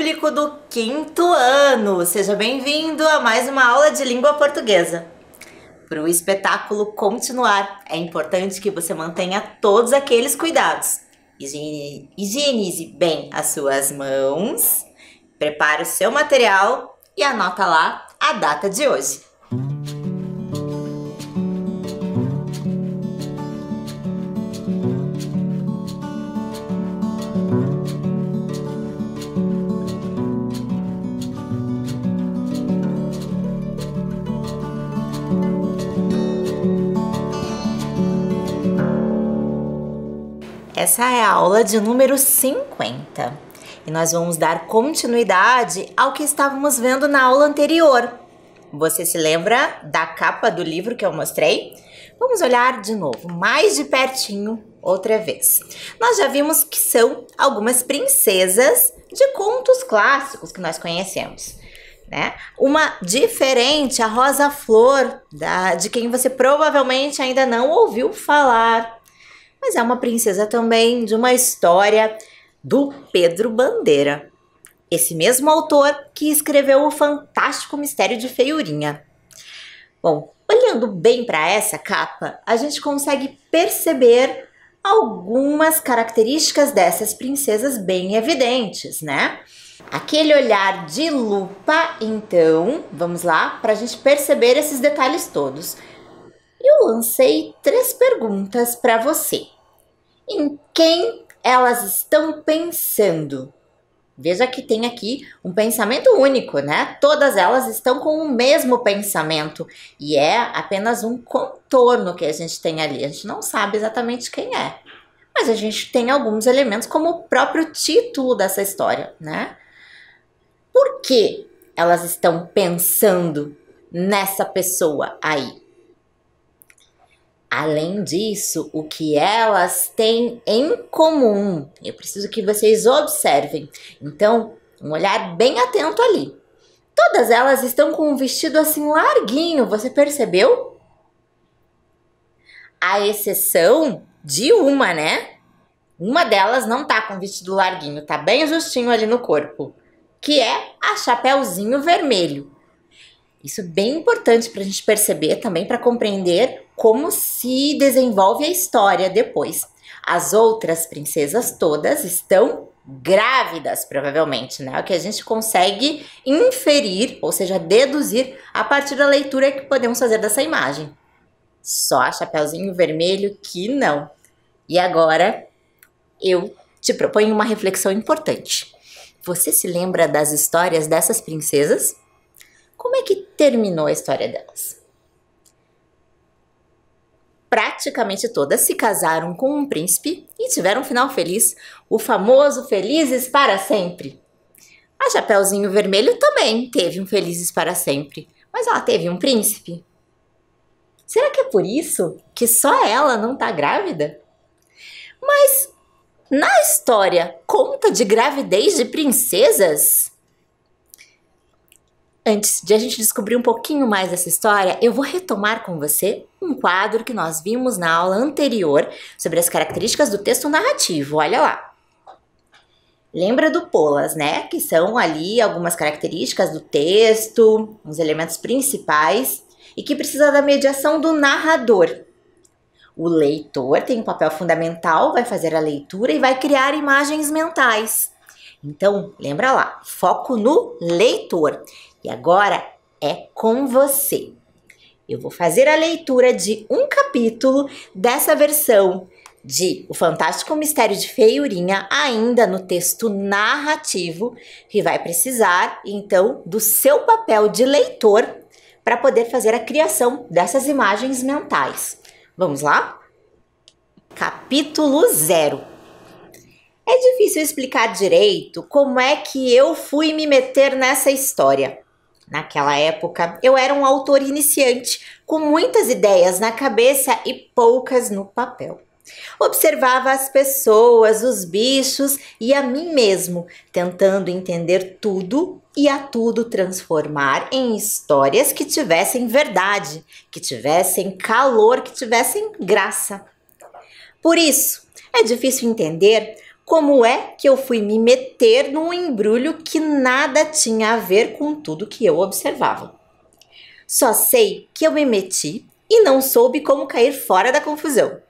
público do quinto ano! Seja bem-vindo a mais uma aula de língua portuguesa. Para o espetáculo continuar, é importante que você mantenha todos aqueles cuidados. Higienize bem as suas mãos, prepare o seu material e anota lá a data de hoje. Essa é a aula de número 50 e nós vamos dar continuidade ao que estávamos vendo na aula anterior. Você se lembra da capa do livro que eu mostrei? Vamos olhar de novo, mais de pertinho, outra vez. Nós já vimos que são algumas princesas de contos clássicos que nós conhecemos. Né? Uma diferente, a Rosa Flor, de quem você provavelmente ainda não ouviu falar mas é uma princesa também de uma história do Pedro Bandeira, esse mesmo autor que escreveu O Fantástico Mistério de Feiurinha. Bom, olhando bem para essa capa, a gente consegue perceber algumas características dessas princesas bem evidentes, né? Aquele olhar de lupa, então, vamos lá, para a gente perceber esses detalhes todos eu lancei três perguntas para você. Em quem elas estão pensando? Veja que tem aqui um pensamento único, né? Todas elas estão com o mesmo pensamento e é apenas um contorno que a gente tem ali. A gente não sabe exatamente quem é, mas a gente tem alguns elementos, como o próprio título dessa história, né? Por que elas estão pensando nessa pessoa aí? Além disso, o que elas têm em comum? Eu preciso que vocês observem. Então, um olhar bem atento ali. Todas elas estão com um vestido assim larguinho, você percebeu? A exceção de uma, né? Uma delas não tá com vestido larguinho, tá bem justinho ali no corpo, que é a Chapeuzinho Vermelho. Isso é bem importante para a gente perceber também para compreender como se desenvolve a história depois. As outras princesas todas estão grávidas, provavelmente, né? O que a gente consegue inferir, ou seja, deduzir a partir da leitura que podemos fazer dessa imagem. Só a Chapeuzinho Vermelho que não. E agora eu te proponho uma reflexão importante. Você se lembra das histórias dessas princesas? Como é que terminou a história delas? Praticamente todas se casaram com um príncipe e tiveram um final feliz, o famoso Felizes para Sempre. A Chapeuzinho Vermelho também teve um Felizes para Sempre, mas ela teve um príncipe. Será que é por isso que só ela não tá grávida? Mas na história, conta de gravidez de princesas? Antes de a gente descobrir um pouquinho mais dessa história, eu vou retomar com você um quadro que nós vimos na aula anterior sobre as características do texto narrativo. Olha lá. Lembra do POLAS, né? Que são ali algumas características do texto, uns elementos principais e que precisa da mediação do narrador. O leitor tem um papel fundamental, vai fazer a leitura e vai criar imagens mentais. Então, lembra lá, foco no leitor. E agora é com você. Eu vou fazer a leitura de um capítulo dessa versão de O Fantástico Mistério de Feiurinha, ainda no texto narrativo, que vai precisar, então, do seu papel de leitor para poder fazer a criação dessas imagens mentais. Vamos lá? Capítulo 0 é difícil explicar direito como é que eu fui me meter nessa história. Naquela época, eu era um autor iniciante, com muitas ideias na cabeça e poucas no papel. Observava as pessoas, os bichos e a mim mesmo, tentando entender tudo e a tudo transformar em histórias que tivessem verdade, que tivessem calor, que tivessem graça. Por isso, é difícil entender como é que eu fui me meter num embrulho que nada tinha a ver com tudo que eu observava? Só sei que eu me meti e não soube como cair fora da confusão.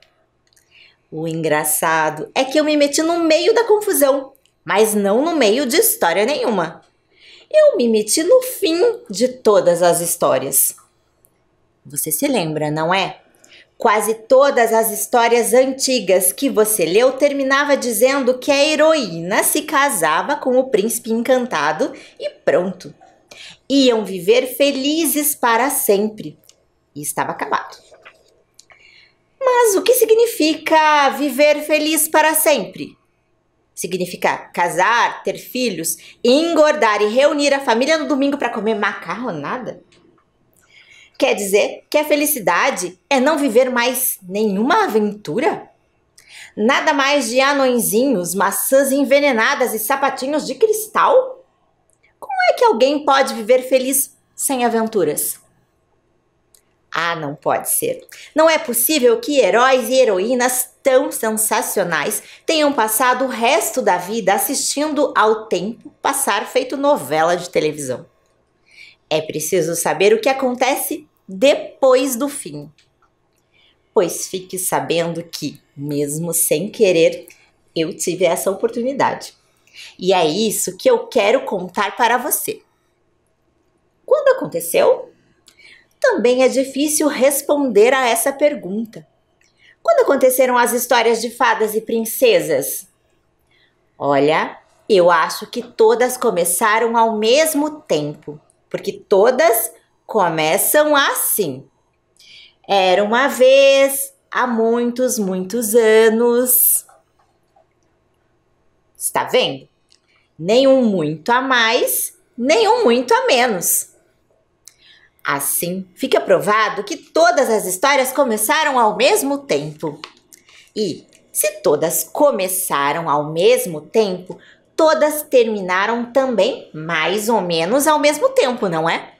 O engraçado é que eu me meti no meio da confusão, mas não no meio de história nenhuma. Eu me meti no fim de todas as histórias. Você se lembra, não é? Quase todas as histórias antigas que você leu terminava dizendo que a heroína se casava com o príncipe encantado e pronto. Iam viver felizes para sempre. E estava acabado. Mas o que significa viver feliz para sempre? Significa casar, ter filhos, engordar e reunir a família no domingo para comer macarronada? Quer dizer que a felicidade é não viver mais nenhuma aventura? Nada mais de anõezinhos, maçãs envenenadas e sapatinhos de cristal? Como é que alguém pode viver feliz sem aventuras? Ah, não pode ser. Não é possível que heróis e heroínas tão sensacionais tenham passado o resto da vida assistindo ao tempo passar feito novela de televisão. É preciso saber o que acontece depois do fim. Pois fique sabendo que, mesmo sem querer, eu tive essa oportunidade. E é isso que eu quero contar para você. Quando aconteceu? Também é difícil responder a essa pergunta. Quando aconteceram as histórias de fadas e princesas? Olha, eu acho que todas começaram ao mesmo tempo, porque todas começam assim. Era uma vez, há muitos, muitos anos. Está vendo? Nenhum muito a mais, nenhum muito a menos. Assim, fica provado que todas as histórias começaram ao mesmo tempo. E, se todas começaram ao mesmo tempo, todas terminaram também mais ou menos ao mesmo tempo, não é?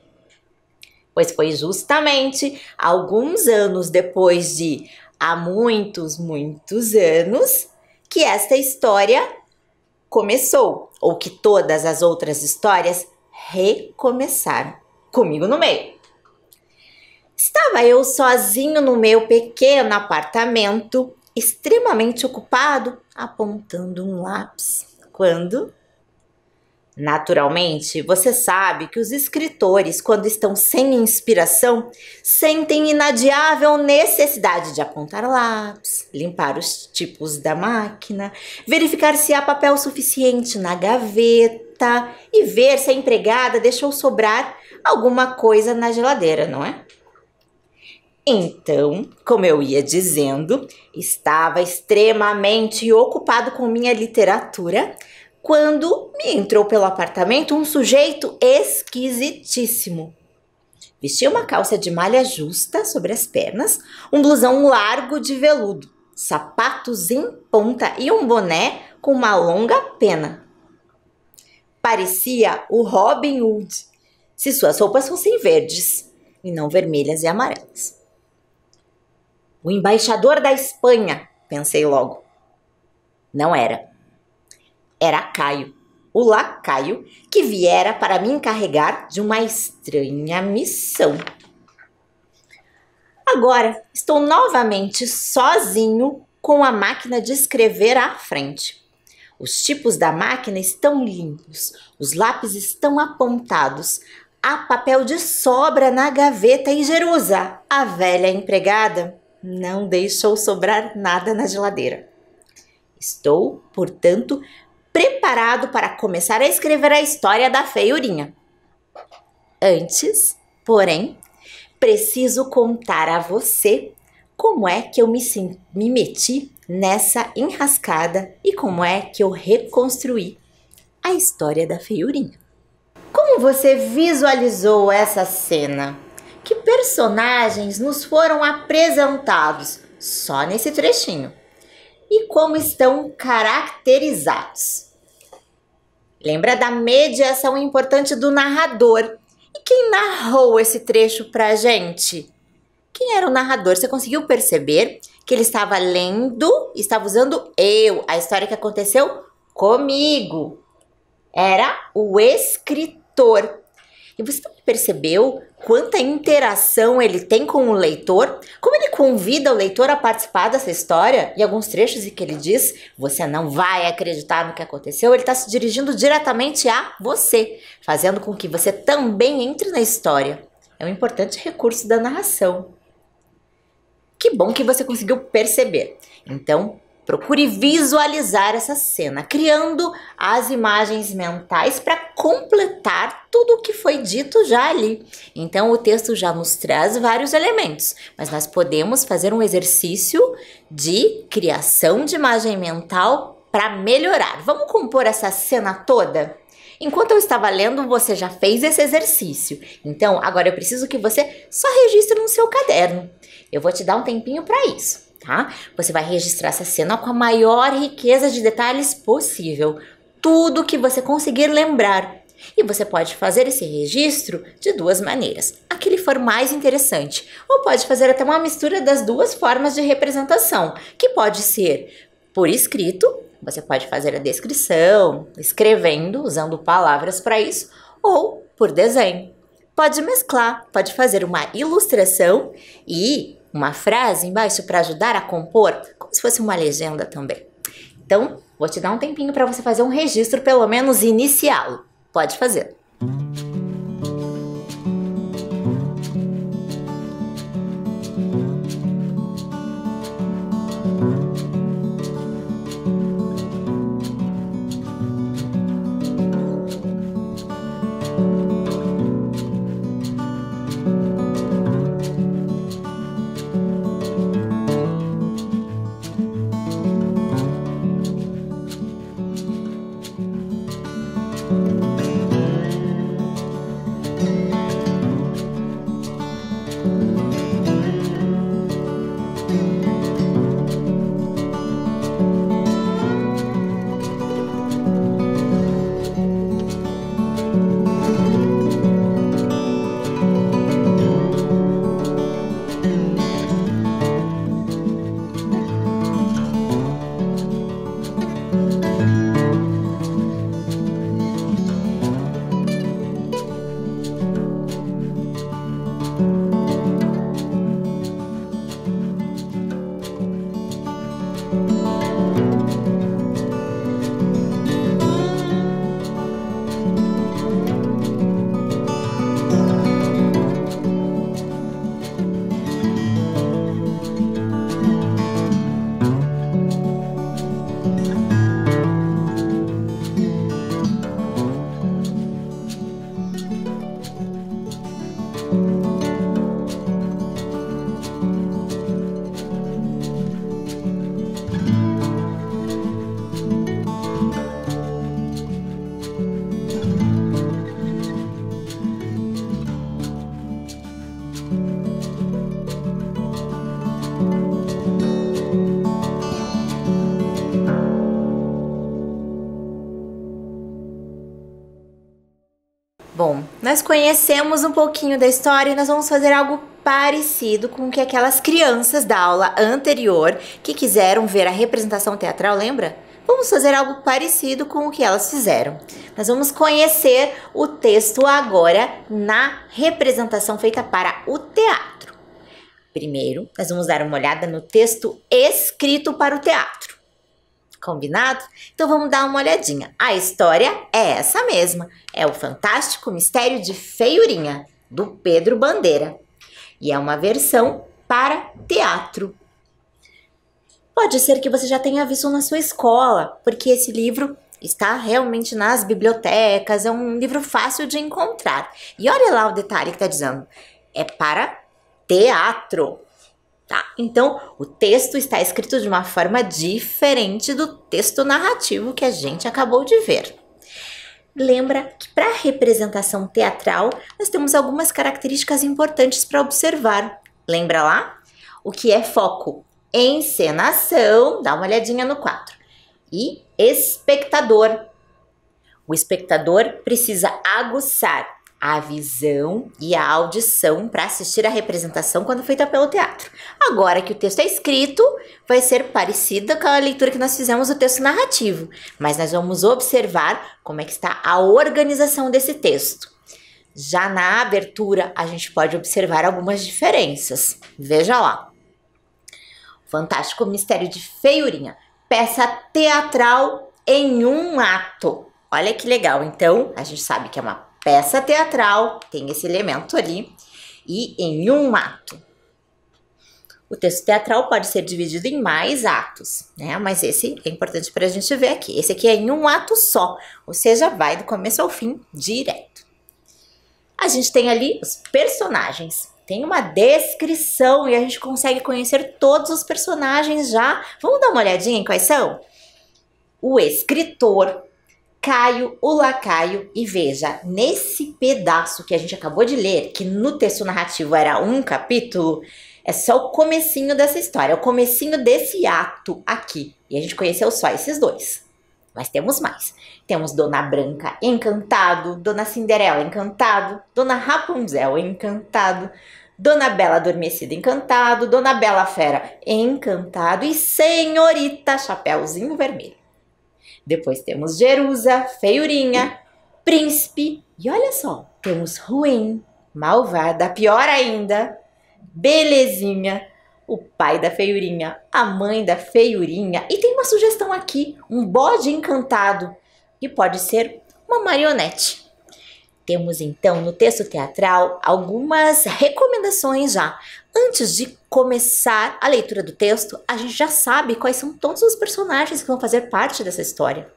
pois foi justamente alguns anos depois de há muitos, muitos anos que esta história começou, ou que todas as outras histórias recomeçaram, comigo no meio. Estava eu sozinho no meu pequeno apartamento, extremamente ocupado, apontando um lápis, quando Naturalmente, você sabe que os escritores, quando estão sem inspiração, sentem inadiável necessidade de apontar lápis, limpar os tipos da máquina, verificar se há papel suficiente na gaveta e ver se a empregada deixou sobrar alguma coisa na geladeira, não é? Então, como eu ia dizendo, estava extremamente ocupado com minha literatura quando me entrou pelo apartamento um sujeito esquisitíssimo. Vestia uma calça de malha justa sobre as pernas, um blusão largo de veludo, sapatos em ponta e um boné com uma longa pena. Parecia o Robin Hood, se suas roupas fossem verdes e não vermelhas e amarelas. O embaixador da Espanha, pensei logo. Não era era Caio, o lacaio que viera para me encarregar de uma estranha missão. Agora estou novamente sozinho com a máquina de escrever à frente. Os tipos da máquina estão limpos, os lápis estão apontados, há papel de sobra na gaveta e Jerusa, a velha empregada, não deixou sobrar nada na geladeira. Estou, portanto, preparado para começar a escrever a história da feiurinha. Antes, porém, preciso contar a você como é que eu me, me meti nessa enrascada e como é que eu reconstruí a história da feiurinha. Como você visualizou essa cena? Que personagens nos foram apresentados só nesse trechinho? e como estão caracterizados. Lembra da mediação importante do narrador. E quem narrou esse trecho para a gente? Quem era o narrador? Você conseguiu perceber que ele estava lendo, estava usando eu, a história que aconteceu comigo. Era o escritor. E você percebeu quanta interação ele tem com o leitor, como ele convida o leitor a participar dessa história e alguns trechos em que ele diz: Você não vai acreditar no que aconteceu, ele está se dirigindo diretamente a você, fazendo com que você também entre na história. É um importante recurso da narração. Que bom que você conseguiu perceber. Então, Procure visualizar essa cena, criando as imagens mentais para completar tudo o que foi dito já ali. Então, o texto já nos traz vários elementos, mas nós podemos fazer um exercício de criação de imagem mental para melhorar. Vamos compor essa cena toda? Enquanto eu estava lendo, você já fez esse exercício. Então, agora eu preciso que você só registre no seu caderno. Eu vou te dar um tempinho para isso tá? Você vai registrar essa cena com a maior riqueza de detalhes possível, tudo que você conseguir lembrar. E você pode fazer esse registro de duas maneiras, a que lhe for mais interessante, ou pode fazer até uma mistura das duas formas de representação, que pode ser por escrito, você pode fazer a descrição, escrevendo, usando palavras para isso, ou por desenho. Pode mesclar, pode fazer uma ilustração e uma frase embaixo para ajudar a compor, como se fosse uma legenda também. Então, vou te dar um tempinho para você fazer um registro, pelo menos inicial. Pode fazer. nós conhecemos um pouquinho da história e nós vamos fazer algo parecido com o que aquelas crianças da aula anterior que quiseram ver a representação teatral, lembra? Vamos fazer algo parecido com o que elas fizeram. Nós vamos conhecer o texto agora na representação feita para o teatro. Primeiro, nós vamos dar uma olhada no texto escrito para o teatro. Combinado? Então vamos dar uma olhadinha. A história é essa mesma. É o Fantástico Mistério de Feiurinha, do Pedro Bandeira. E é uma versão para teatro. Pode ser que você já tenha visto na sua escola, porque esse livro está realmente nas bibliotecas, é um livro fácil de encontrar. E olha lá o detalhe que está dizendo: é para teatro. Tá? Então, o texto está escrito de uma forma diferente do texto narrativo que a gente acabou de ver. Lembra que para a representação teatral, nós temos algumas características importantes para observar. Lembra lá? O que é foco? Encenação, dá uma olhadinha no quadro. E espectador. O espectador precisa aguçar a visão e a audição para assistir a representação quando feita pelo teatro. Agora que o texto é escrito, vai ser parecida com a leitura que nós fizemos do texto narrativo, mas nós vamos observar como é que está a organização desse texto. Já na abertura, a gente pode observar algumas diferenças. Veja lá. Fantástico Mistério de Feiurinha, peça teatral em um ato. Olha que legal. Então, a gente sabe que é uma peça teatral, tem esse elemento ali, e em um ato. O texto teatral pode ser dividido em mais atos, né? Mas esse é importante para a gente ver aqui. Esse aqui é em um ato só, ou seja, vai do começo ao fim direto. A gente tem ali os personagens. Tem uma descrição e a gente consegue conhecer todos os personagens já. Vamos dar uma olhadinha em quais são? O escritor, Caio, o Lacaio, e veja, nesse pedaço que a gente acabou de ler, que no texto narrativo era um capítulo, é só o comecinho dessa história, é o comecinho desse ato aqui. E a gente conheceu só esses dois. Mas temos mais. Temos Dona Branca encantado, Dona Cinderela encantado, Dona Rapunzel encantado, Dona Bela Adormecida encantado, Dona Bela Fera encantado e Senhorita Chapeuzinho Vermelho. Depois temos Jerusa, Feiurinha, Príncipe e olha só, temos Ruim, Malvada, pior ainda, Belezinha, o pai da feiurinha, a mãe da feiurinha. E tem uma sugestão aqui, um bode encantado, que pode ser uma marionete. Temos então no texto teatral algumas recomendações já. Antes de começar a leitura do texto, a gente já sabe quais são todos os personagens que vão fazer parte dessa história.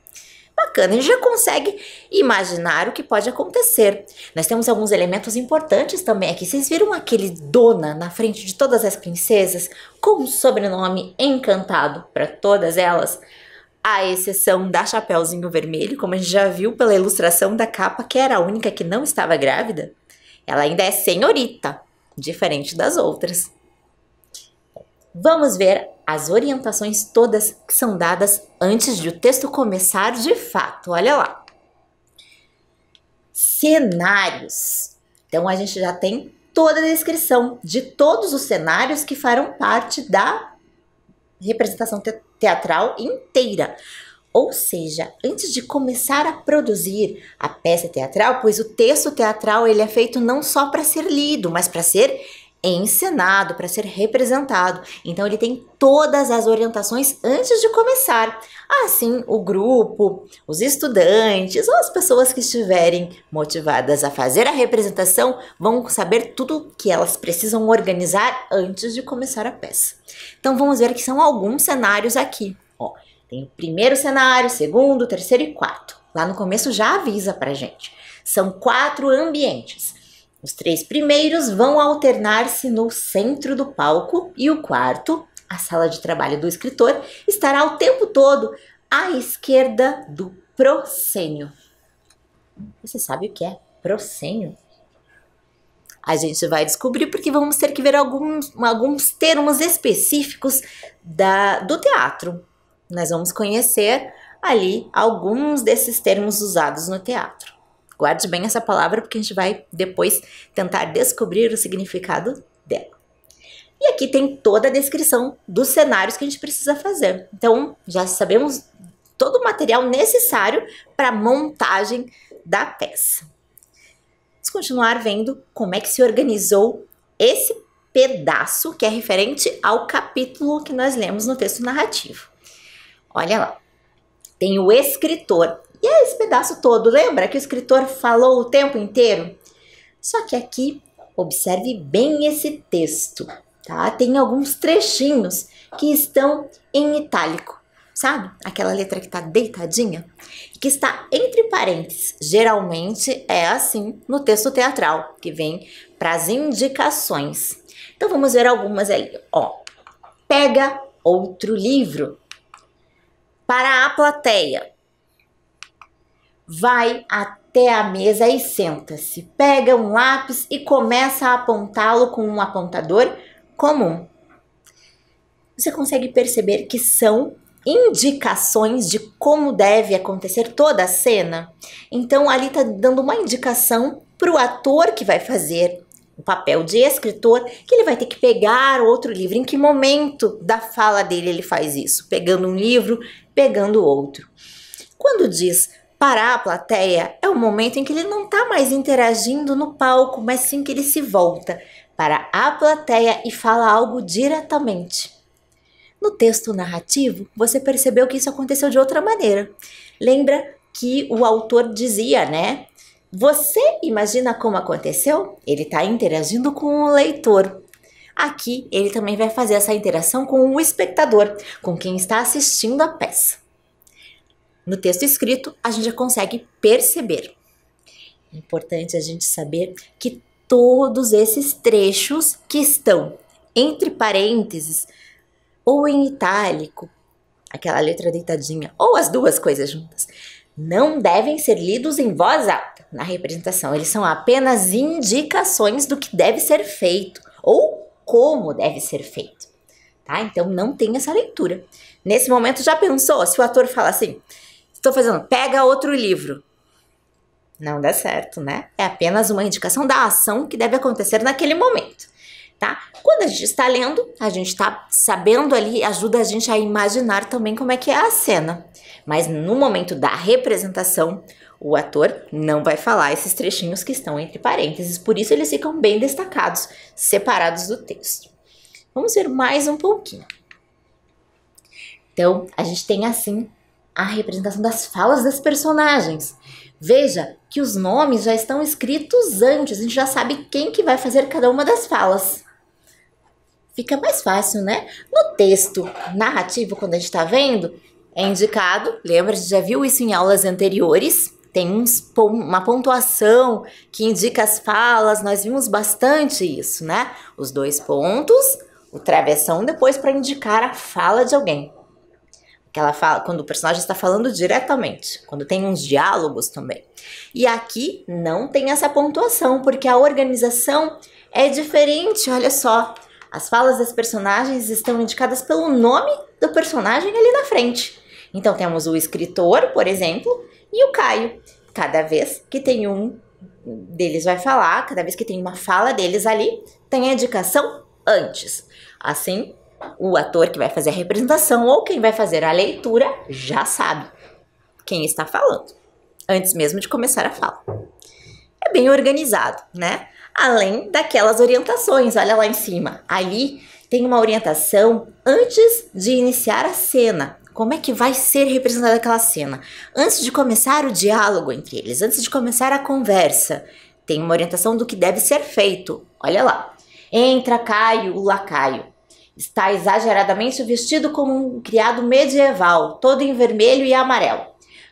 Bacana, a gente já consegue imaginar o que pode acontecer. Nós temos alguns elementos importantes também aqui. Vocês viram aquele dona na frente de todas as princesas com um sobrenome encantado para todas elas? à exceção da Chapeuzinho Vermelho, como a gente já viu pela ilustração da capa, que era a única que não estava grávida, ela ainda é senhorita, diferente das outras. Vamos ver as orientações todas que são dadas antes de o texto começar de fato. Olha lá. Cenários. Então a gente já tem toda a descrição de todos os cenários que farão parte da representação te teatral inteira. Ou seja, antes de começar a produzir a peça teatral, pois o texto teatral ele é feito não só para ser lido, mas para ser encenado, para ser representado. Então ele tem todas as orientações antes de começar. Assim, o grupo, os estudantes ou as pessoas que estiverem motivadas a fazer a representação vão saber tudo que elas precisam organizar antes de começar a peça. Então vamos ver que são alguns cenários aqui. Ó, tem o primeiro cenário, segundo, terceiro e quarto. Lá no começo já avisa pra gente. São quatro ambientes. Os três primeiros vão alternar-se no centro do palco e o quarto, a sala de trabalho do escritor, estará o tempo todo à esquerda do proscênio. Você sabe o que é proscênio? A gente vai descobrir porque vamos ter que ver alguns, alguns termos específicos da, do teatro. Nós vamos conhecer ali alguns desses termos usados no teatro. Guarde bem essa palavra porque a gente vai depois tentar descobrir o significado dela. E aqui tem toda a descrição dos cenários que a gente precisa fazer. Então, já sabemos todo o material necessário para a montagem da peça. Vamos continuar vendo como é que se organizou esse pedaço que é referente ao capítulo que nós lemos no texto narrativo. Olha lá. Tem o escritor, e é esse pedaço todo, lembra que o escritor falou o tempo inteiro? Só que aqui, observe bem esse texto, tá? Tem alguns trechinhos que estão em itálico, sabe? Aquela letra que está deitadinha, que está entre parênteses. Geralmente é assim no texto teatral, que vem para as indicações. Então vamos ver algumas aí, ó. Pega outro livro. Para a plateia, vai até a mesa e senta-se. Pega um lápis e começa a apontá-lo com um apontador comum. Você consegue perceber que são indicações de como deve acontecer toda a cena? Então, ali está dando uma indicação para o ator que vai fazer o papel de escritor, que ele vai ter que pegar outro livro. Em que momento da fala dele ele faz isso? Pegando um livro, pegando outro. Quando diz Parar a plateia é o momento em que ele não está mais interagindo no palco, mas sim que ele se volta para a plateia e fala algo diretamente. No texto narrativo, você percebeu que isso aconteceu de outra maneira. Lembra que o autor dizia, né? Você imagina como aconteceu? Ele está interagindo com o leitor. Aqui, ele também vai fazer essa interação com o espectador, com quem está assistindo a peça. No texto escrito, a gente já consegue perceber. É importante a gente saber que todos esses trechos que estão entre parênteses ou em itálico, aquela letra deitadinha, ou as duas coisas juntas, não devem ser lidos em voz alta na representação. Eles são apenas indicações do que deve ser feito ou como deve ser feito. Tá? Então não tem essa leitura. Nesse momento já pensou se o ator fala assim: Estou fazendo, pega outro livro. Não dá certo, né? É apenas uma indicação da ação que deve acontecer naquele momento, tá? Quando a gente está lendo, a gente está sabendo ali, ajuda a gente a imaginar também como é que é a cena. Mas no momento da representação, o ator não vai falar esses trechinhos que estão entre parênteses, por isso eles ficam bem destacados, separados do texto. Vamos ver mais um pouquinho. Então, a gente tem assim a representação das falas das personagens. Veja que os nomes já estão escritos antes, a gente já sabe quem que vai fazer cada uma das falas. Fica mais fácil, né? No texto narrativo, quando a gente está vendo, é indicado, lembra, a gente já viu isso em aulas anteriores, tem uns, uma pontuação que indica as falas, nós vimos bastante isso, né? Os dois pontos, o travessão depois para indicar a fala de alguém que ela fala quando o personagem está falando diretamente, quando tem uns diálogos também. E aqui não tem essa pontuação, porque a organização é diferente, olha só. As falas das personagens estão indicadas pelo nome do personagem ali na frente. Então temos o escritor, por exemplo, e o Caio. Cada vez que tem um deles vai falar, cada vez que tem uma fala deles ali, tem a indicação antes. Assim, o ator que vai fazer a representação ou quem vai fazer a leitura já sabe quem está falando, antes mesmo de começar a fala. É bem organizado, né? Além daquelas orientações, olha lá em cima. Ali tem uma orientação antes de iniciar a cena. Como é que vai ser representada aquela cena? Antes de começar o diálogo entre eles, antes de começar a conversa, tem uma orientação do que deve ser feito. Olha lá. Entra Caio, o lacaio. Está exageradamente vestido como um criado medieval, todo em vermelho e amarelo.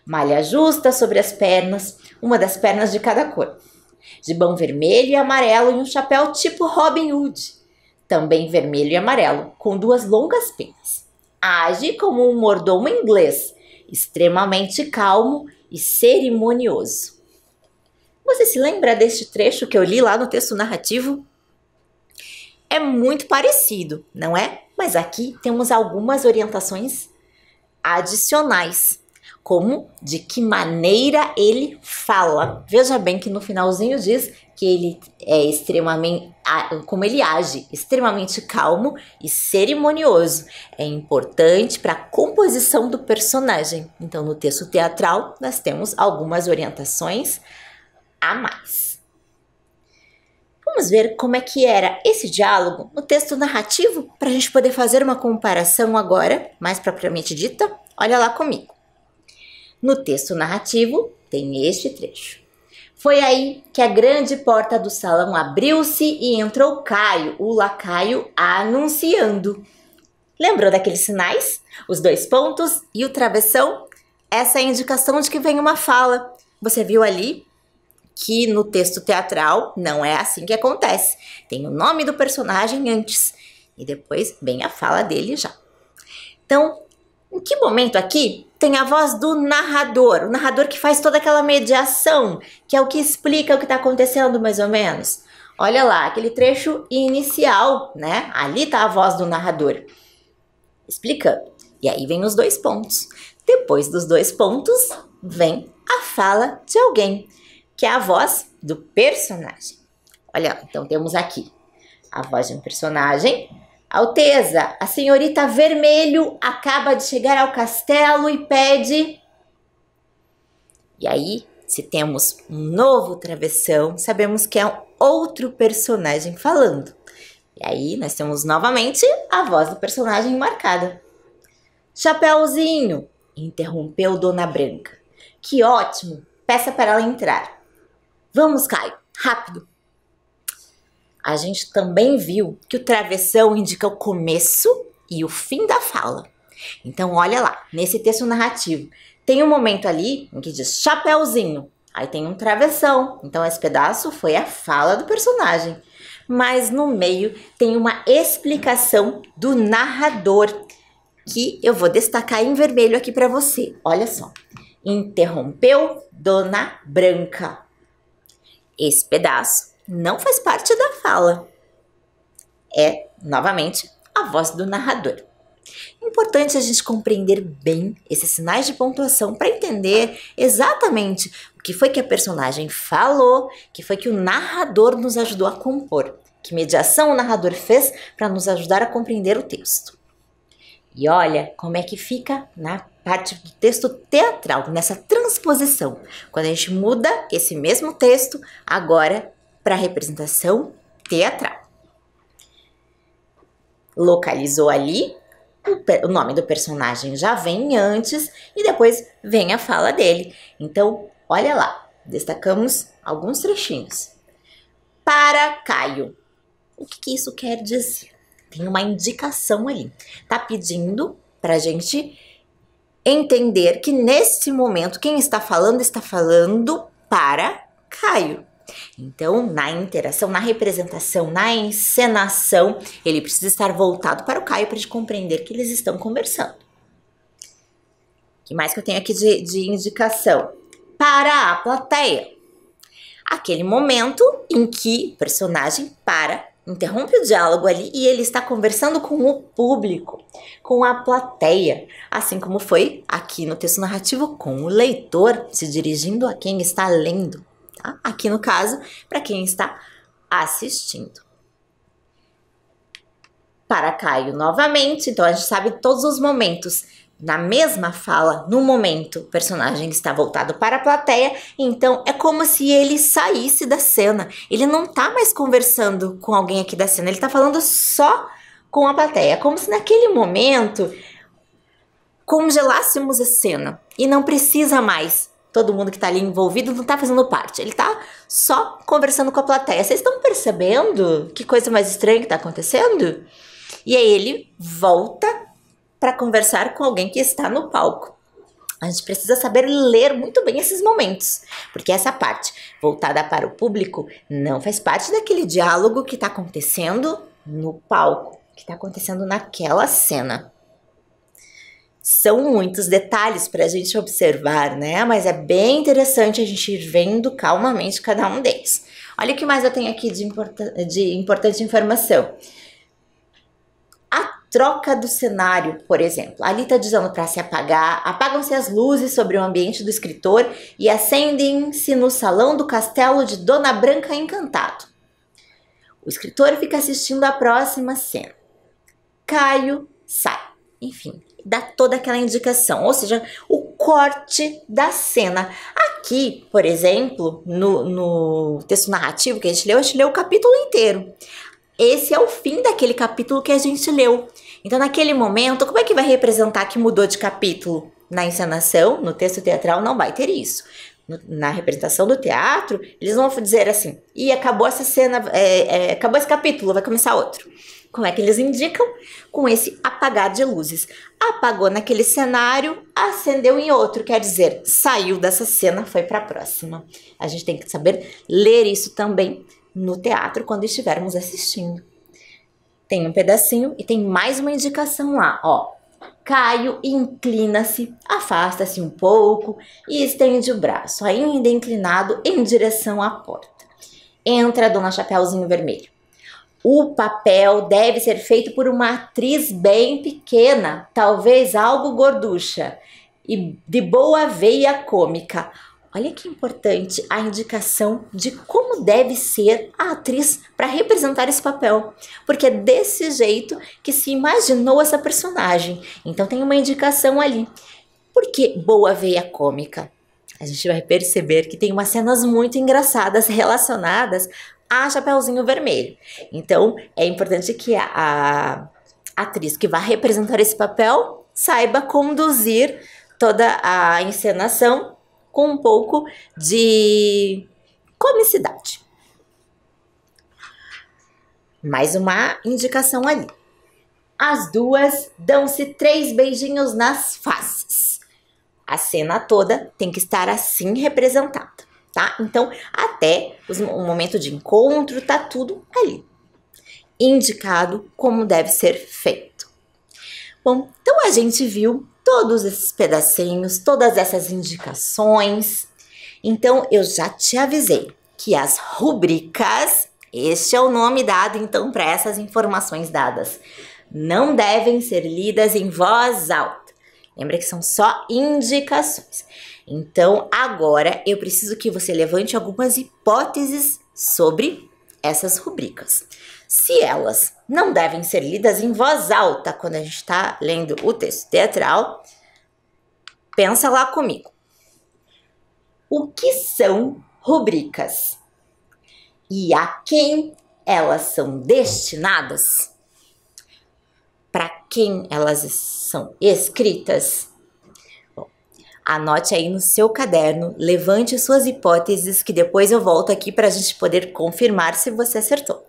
Malha justa sobre as pernas, uma das pernas de cada cor. Gibão vermelho e amarelo e um chapéu tipo Robin Hood, também vermelho e amarelo, com duas longas penas. Age como um mordomo inglês, extremamente calmo e cerimonioso. Você se lembra deste trecho que eu li lá no texto narrativo? é muito parecido, não é? Mas aqui temos algumas orientações adicionais, como de que maneira ele fala. Veja bem que no finalzinho diz que ele é extremamente como ele age, extremamente calmo e cerimonioso. É importante para a composição do personagem. Então, no texto teatral, nós temos algumas orientações a mais. Vamos ver como é que era esse diálogo no texto narrativo para a gente poder fazer uma comparação agora, mais propriamente dita. Olha lá comigo. No texto narrativo tem este trecho. Foi aí que a grande porta do salão abriu-se e entrou Caio, o lacaio, anunciando. Lembrou daqueles sinais? Os dois pontos e o travessão? Essa é a indicação de que vem uma fala. Você viu ali que no texto teatral não é assim que acontece. Tem o nome do personagem antes e depois vem a fala dele já. Então, em que momento aqui tem a voz do narrador, o narrador que faz toda aquela mediação, que é o que explica o que está acontecendo mais ou menos. Olha lá, aquele trecho inicial, né? Ali está a voz do narrador explicando. E aí vem os dois pontos. Depois dos dois pontos, vem a fala de alguém que é a voz do personagem. Olha, então temos aqui a voz de um personagem. Alteza, a senhorita Vermelho acaba de chegar ao castelo e pede. E aí, se temos um novo travessão, sabemos que é um outro personagem falando. E aí, nós temos novamente a voz do personagem marcada. Chapeuzinho, interrompeu Dona Branca. Que ótimo! Peça para ela entrar. Vamos, Caio, rápido. A gente também viu que o travessão indica o começo e o fim da fala. Então, olha lá, nesse texto narrativo, tem um momento ali em que diz chapéuzinho, aí tem um travessão. Então, esse pedaço foi a fala do personagem. Mas no meio tem uma explicação do narrador, que eu vou destacar em vermelho aqui para você. Olha só. Interrompeu Dona Branca. Esse pedaço não faz parte da fala. É, novamente, a voz do narrador. Importante a gente compreender bem esses sinais de pontuação para entender exatamente o que foi que a personagem falou, que foi que o narrador nos ajudou a compor, que mediação o narrador fez para nos ajudar a compreender o texto. E olha como é que fica na parte do texto teatral, nessa transposição, quando a gente muda esse mesmo texto agora para a representação teatral. Localizou ali, o, o nome do personagem já vem antes e depois vem a fala dele. Então, olha lá, destacamos alguns trechinhos. Para Caio. O que, que isso quer dizer? Tem uma indicação ali. Tá pedindo para a gente entender que nesse momento quem está falando está falando para Caio. Então, na interação, na representação, na encenação, ele precisa estar voltado para o Caio para compreender que eles estão conversando. O que mais que eu tenho aqui de, de indicação? Para a plateia. Aquele momento em que o personagem para interrompe o diálogo ali e ele está conversando com o público, com a plateia, assim como foi aqui no texto narrativo com o leitor, se dirigindo a quem está lendo, tá? Aqui no caso, para quem está assistindo. Para Caio novamente, então a gente sabe todos os momentos na mesma fala, no momento, o personagem está voltado para a plateia, então é como se ele saísse da cena. Ele não está mais conversando com alguém aqui da cena, ele está falando só com a plateia, como se naquele momento congelássemos a cena e não precisa mais. Todo mundo que está ali envolvido não está fazendo parte, ele está só conversando com a plateia. Vocês estão percebendo que coisa mais estranha que está acontecendo? E aí ele volta para conversar com alguém que está no palco. A gente precisa saber ler muito bem esses momentos, porque essa parte voltada para o público não faz parte daquele diálogo que está acontecendo no palco, que está acontecendo naquela cena. São muitos detalhes para a gente observar, né? Mas é bem interessante a gente ir vendo calmamente cada um deles. Olha o que mais eu tenho aqui de, import de importante informação troca do cenário, por exemplo. Ali está dizendo para se apagar, apagam-se as luzes sobre o ambiente do escritor e acendem-se no salão do castelo de Dona Branca Encantado. O escritor fica assistindo à próxima cena. Caio sai. Enfim, dá toda aquela indicação, ou seja, o corte da cena. Aqui, por exemplo, no, no texto narrativo que a gente leu, a gente leu o capítulo inteiro. Esse é o fim daquele capítulo que a gente leu. Então, naquele momento, como é que vai representar que mudou de capítulo? Na encenação, no texto teatral, não vai ter isso. na representação do teatro, eles vão dizer assim: e acabou essa cena, é, é, acabou esse capítulo, vai começar outro. Como é que eles indicam? Com esse apagar de luzes. Apagou naquele cenário, acendeu em outro, quer dizer, saiu dessa cena, foi para a próxima. A gente tem que saber ler isso também no teatro quando estivermos assistindo. Tem um pedacinho e tem mais uma indicação lá, ó. Caio inclina-se, afasta-se um pouco e estende o braço, ainda inclinado em direção à porta. Entra a Dona Chapeuzinho Vermelho. O papel deve ser feito por uma atriz bem pequena, talvez algo gorducha e de boa veia cômica. Olha que importante a indicação de como deve ser a atriz para representar esse papel, porque é desse jeito que se imaginou essa personagem. Então tem uma indicação ali. Por que boa veia cômica? A gente vai perceber que tem umas cenas muito engraçadas relacionadas a Chapeuzinho Vermelho. Então é importante que a, a atriz que vai representar esse papel saiba conduzir toda a encenação com um pouco de comicidade. Mais uma indicação ali. As duas dão-se três beijinhos nas faces. A cena toda tem que estar assim representada, tá? Então, até o momento de encontro, tá tudo ali. Indicado como deve ser feito. Bom, então a gente viu todos esses pedacinhos, todas essas indicações. Então eu já te avisei que as rubricas, este é o nome dado então para essas informações dadas, não devem ser lidas em voz alta. Lembra que são só indicações. Então agora eu preciso que você levante algumas hipóteses sobre essas rubricas se elas não devem ser lidas em voz alta quando a gente está lendo o texto teatral, pensa lá comigo. O que são rubricas? E a quem elas são destinadas? Para quem elas são escritas? Bom, anote aí no seu caderno, levante suas hipóteses que depois eu volto aqui para a gente poder confirmar se você acertou.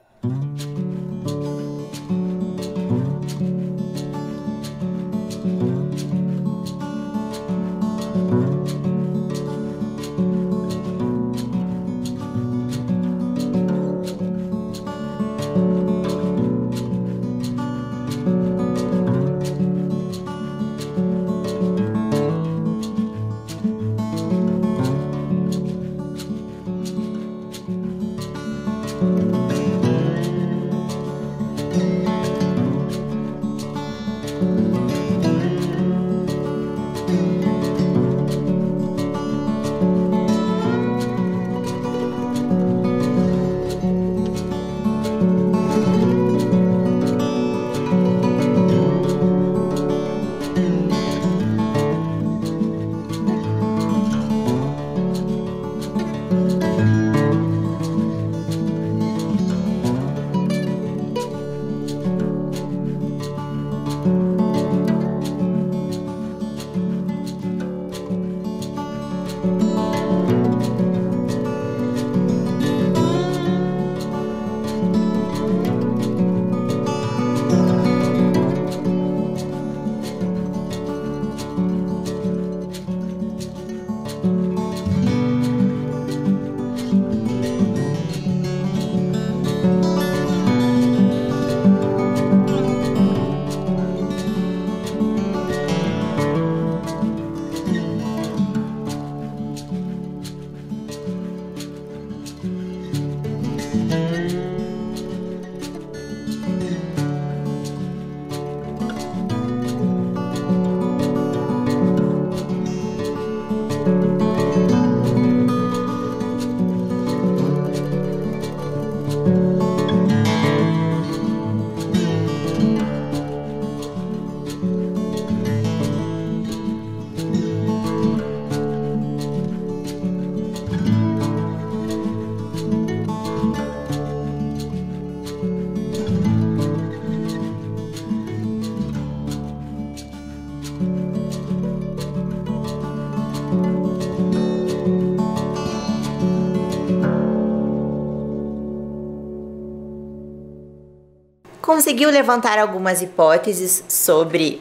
conseguiu levantar algumas hipóteses sobre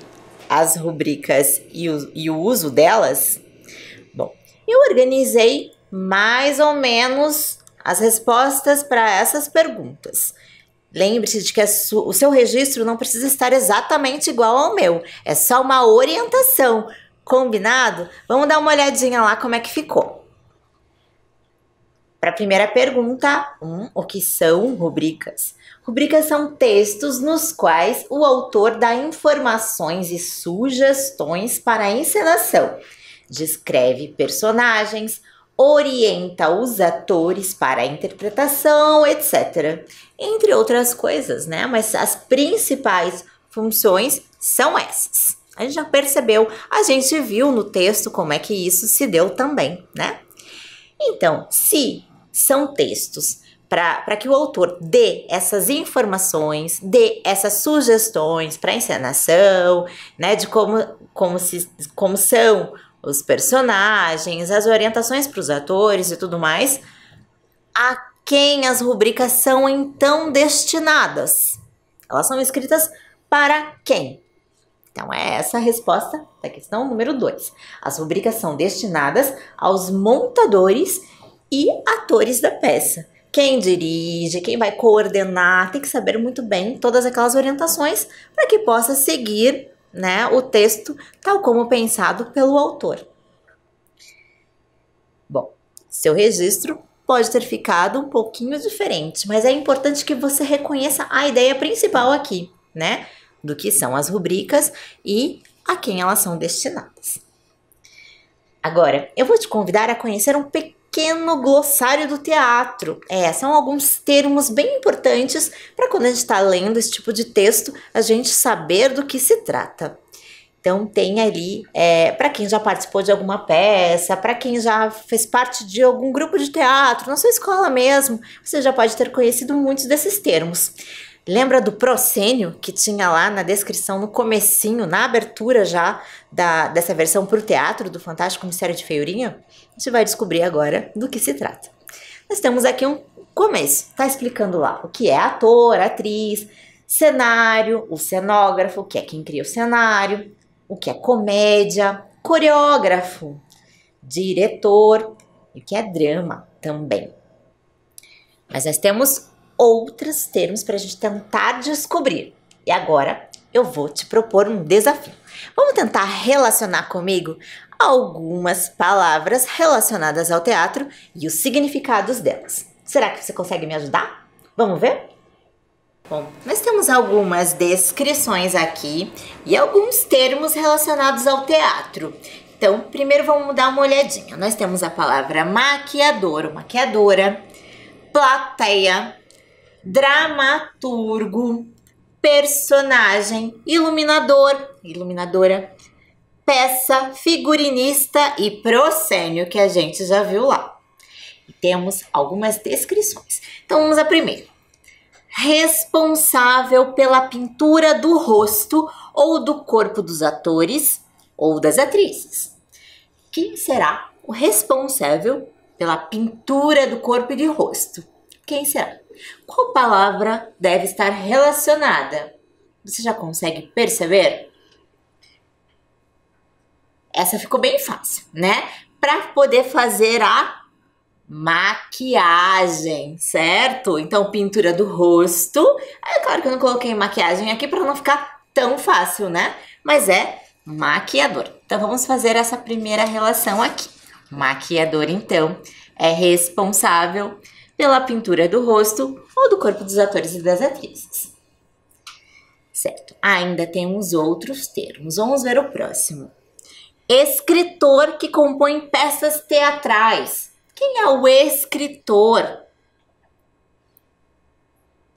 as rubricas e o, e o uso delas? Bom, eu organizei mais ou menos as respostas para essas perguntas. Lembre-se de que o seu registro não precisa estar exatamente igual ao meu, é só uma orientação. Combinado? Vamos dar uma olhadinha lá como é que ficou. Para a primeira pergunta, um, o que são rubricas? Rubrica são textos nos quais o autor dá informações e sugestões para a encenação, descreve personagens, orienta os atores para a interpretação, etc. Entre outras coisas, né? Mas as principais funções são essas. A gente já percebeu, a gente viu no texto como é que isso se deu também, né? Então, se são textos para que o autor dê essas informações, dê essas sugestões para encenação, né, de como, como, se, como são os personagens, as orientações para os atores e tudo mais, a quem as rubricas são então destinadas. Elas são escritas para quem? Então, é essa a resposta da questão número 2. As rubricas são destinadas aos montadores e atores da peça quem dirige, quem vai coordenar, tem que saber muito bem todas aquelas orientações para que possa seguir né, o texto tal como pensado pelo autor. Bom, seu registro pode ter ficado um pouquinho diferente, mas é importante que você reconheça a ideia principal aqui, né? Do que são as rubricas e a quem elas são destinadas. Agora, eu vou te convidar a conhecer um pequeno pequeno glossário do teatro. É, são alguns termos bem importantes para quando a gente está lendo esse tipo de texto, a gente saber do que se trata. Então tem ali, é, para quem já participou de alguma peça, para quem já fez parte de algum grupo de teatro, na sua escola mesmo, você já pode ter conhecido muitos desses termos. Lembra do proscênio que tinha lá na descrição, no comecinho, na abertura já da, dessa versão para o teatro do Fantástico Mistério de Feiurinha? A gente vai descobrir agora do que se trata. Nós temos aqui um começo, está explicando lá o que é ator, atriz, cenário, o cenógrafo, o que é quem cria o cenário, o que é comédia, coreógrafo, diretor e o que é drama também. Mas nós temos outros termos para a gente tentar descobrir. E agora eu vou te propor um desafio. Vamos tentar relacionar comigo algumas palavras relacionadas ao teatro e os significados delas. Será que você consegue me ajudar? Vamos ver? Bom, nós temos algumas descrições aqui e alguns termos relacionados ao teatro. Então, primeiro vamos dar uma olhadinha. Nós temos a palavra maquiador, maquiadora, plateia, dramaturgo, personagem, iluminador, iluminadora, peça, figurinista e proscênio que a gente já viu lá. E temos algumas descrições. Então vamos à primeira. Responsável pela pintura do rosto ou do corpo dos atores ou das atrizes. Quem será o responsável pela pintura do corpo e do rosto? Quem será? Qual palavra deve estar relacionada? Você já consegue perceber? Essa ficou bem fácil, né? Para poder fazer a maquiagem, certo? Então, pintura do rosto. É claro que eu não coloquei maquiagem aqui para não ficar tão fácil, né? Mas é maquiador. Então, vamos fazer essa primeira relação aqui. Maquiador, então, é responsável pela pintura do rosto ou do corpo dos atores e das atrizes. Certo, ainda temos outros termos. Vamos ver o próximo. Escritor que compõe peças teatrais. Quem é o escritor?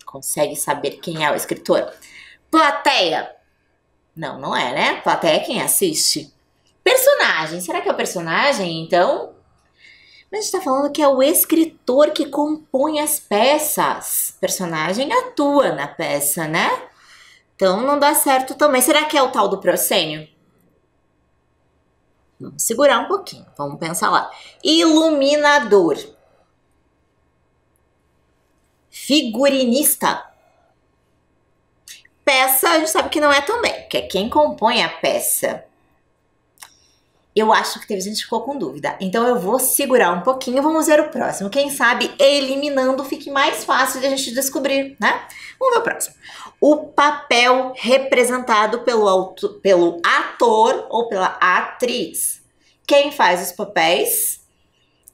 Consegue saber quem é o escritor? Plateia. Não, não é, né? Plateia é quem assiste. Personagem. Será que é o personagem? Então, a gente está falando que é o escritor que compõe as peças. O personagem atua na peça, né? Então não dá certo também. Será que é o tal do proscênio? Vamos segurar um pouquinho, vamos pensar lá. Iluminador. Figurinista. Peça, a gente sabe que não é também, que é quem compõe a peça. Eu acho que teve gente que ficou com dúvida. Então eu vou segurar um pouquinho, vamos ver o próximo. Quem sabe eliminando fique mais fácil de a gente descobrir, né? Vamos ver o próximo. O papel representado pelo, auto, pelo ator ou pela atriz. Quem faz os papéis?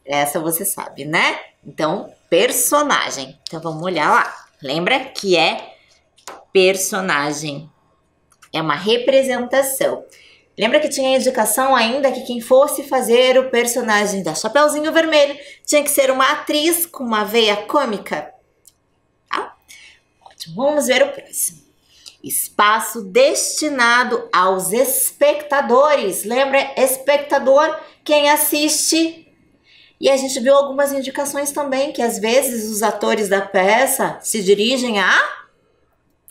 Essa você sabe, né? Então, personagem. Então vamos olhar lá. Lembra que é personagem. É uma representação. Lembra que tinha indicação ainda que quem fosse fazer o personagem da Chapeuzinho Vermelho tinha que ser uma atriz com uma veia cômica? Tá? Ótimo, vamos ver o próximo. Espaço destinado aos espectadores. Lembra, espectador, quem assiste e a gente viu algumas indicações também que às vezes os atores da peça se dirigem a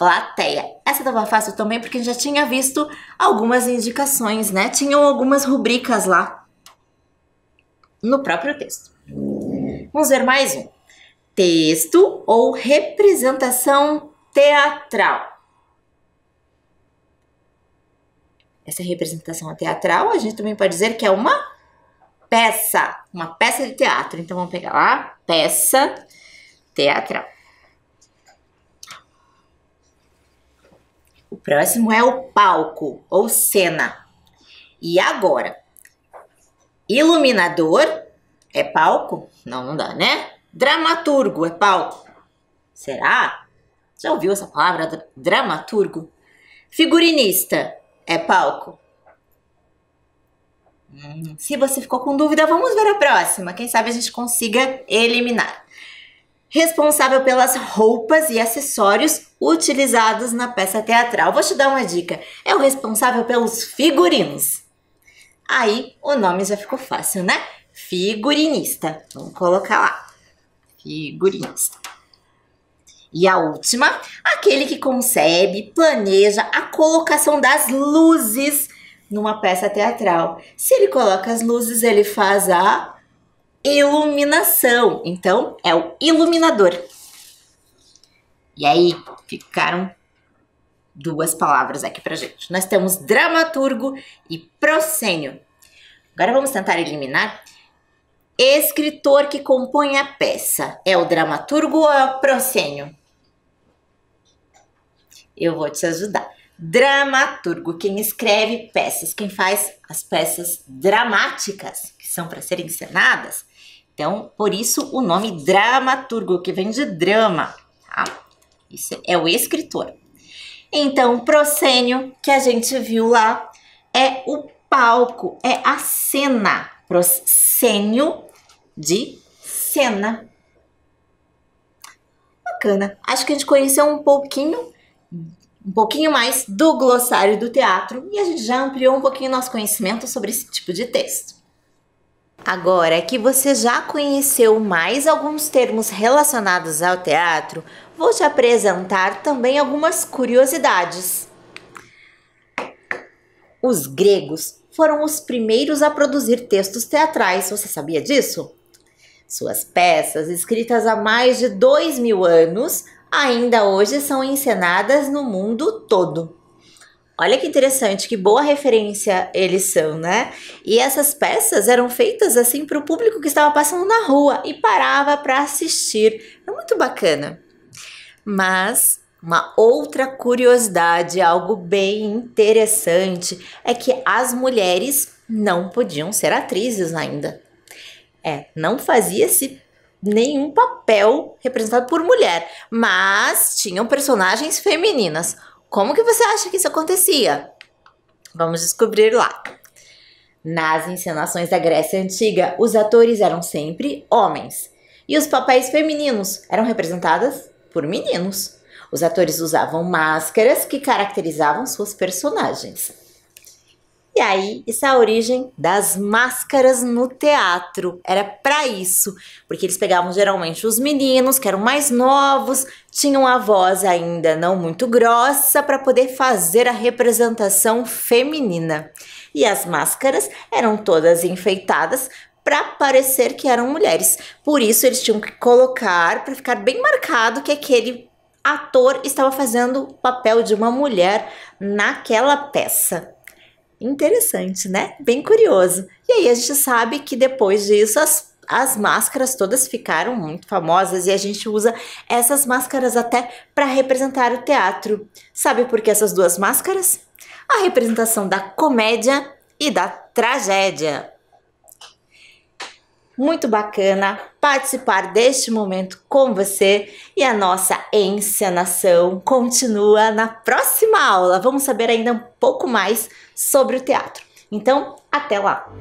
plateia. Essa tava fácil também porque já tinha visto algumas indicações, né? Tinham algumas rubricas lá no próprio texto. Vamos ver mais um. Texto ou representação teatral. Essa representação teatral, a gente também pode dizer que é uma peça, uma peça de teatro. Então vamos pegar lá, peça teatral. O próximo é o palco ou cena. E agora? Iluminador é palco? Não, não dá, né? Dramaturgo é palco. Será? Já ouviu essa palavra dramaturgo? Figurinista é palco? Hum, se você ficou com dúvida, vamos ver a próxima. Quem sabe a gente consiga eliminar responsável pelas roupas e acessórios utilizados na peça teatral. Vou te dar uma dica: é o responsável pelos figurinos. Aí o nome já ficou fácil, né? Figurinista. Vamos colocar lá. Figurinista. E a última, aquele que concebe, planeja a colocação das luzes numa peça teatral. Se ele coloca as luzes, ele faz a iluminação. Então, é o iluminador. E aí ficaram duas palavras aqui pra gente. Nós temos dramaturgo e proscênio. Agora vamos tentar eliminar escritor que compõe a peça. É o dramaturgo ou é o proscênio? Eu vou te ajudar. Dramaturgo, quem escreve peças, quem faz as peças dramáticas que são para serem encenadas. Então, por isso o nome dramaturgo, que vem de drama, tá? Isso é o escritor. Então, o proscênio que a gente viu lá é o palco, é a cena. Proscênio de cena. Bacana. Acho que a gente conheceu um pouquinho um pouquinho mais do glossário do teatro e a gente já ampliou um pouquinho nosso conhecimento sobre esse tipo de texto. Agora que você já conheceu mais alguns termos relacionados ao teatro, vou te apresentar também algumas curiosidades. Os gregos foram os primeiros a produzir textos teatrais, você sabia disso? Suas peças, escritas há mais de dois mil anos, ainda hoje são encenadas no mundo todo. Olha que interessante, que boa referência eles são, né? E essas peças eram feitas assim para o público que estava passando na rua e parava para assistir. É muito bacana. Mas uma outra curiosidade, algo bem interessante, é que as mulheres não podiam ser atrizes ainda. É, não fazia-se nenhum papel representado por mulher, mas tinham personagens femininas. Como que você acha que isso acontecia? Vamos descobrir lá. Nas encenações da Grécia Antiga, os atores eram sempre homens e os papéis femininos eram representados por meninos. Os atores usavam máscaras que caracterizavam suas personagens. E aí, está é a origem das máscaras no teatro. Era para isso, porque eles pegavam geralmente os meninos que eram mais novos, tinham a voz ainda não muito grossa para poder fazer a representação feminina. E as máscaras eram todas enfeitadas para parecer que eram mulheres. Por isso eles tinham que colocar para ficar bem marcado que aquele ator estava fazendo o papel de uma mulher naquela peça. Interessante, né? Bem curioso. E aí a gente sabe que depois disso as as máscaras todas ficaram muito famosas e a gente usa essas máscaras até para representar o teatro. Sabe por que essas duas máscaras? A representação da comédia e da tragédia. Muito bacana participar deste momento com você e a nossa encenação continua na próxima aula. Vamos saber ainda um pouco mais sobre o teatro. Então, até lá!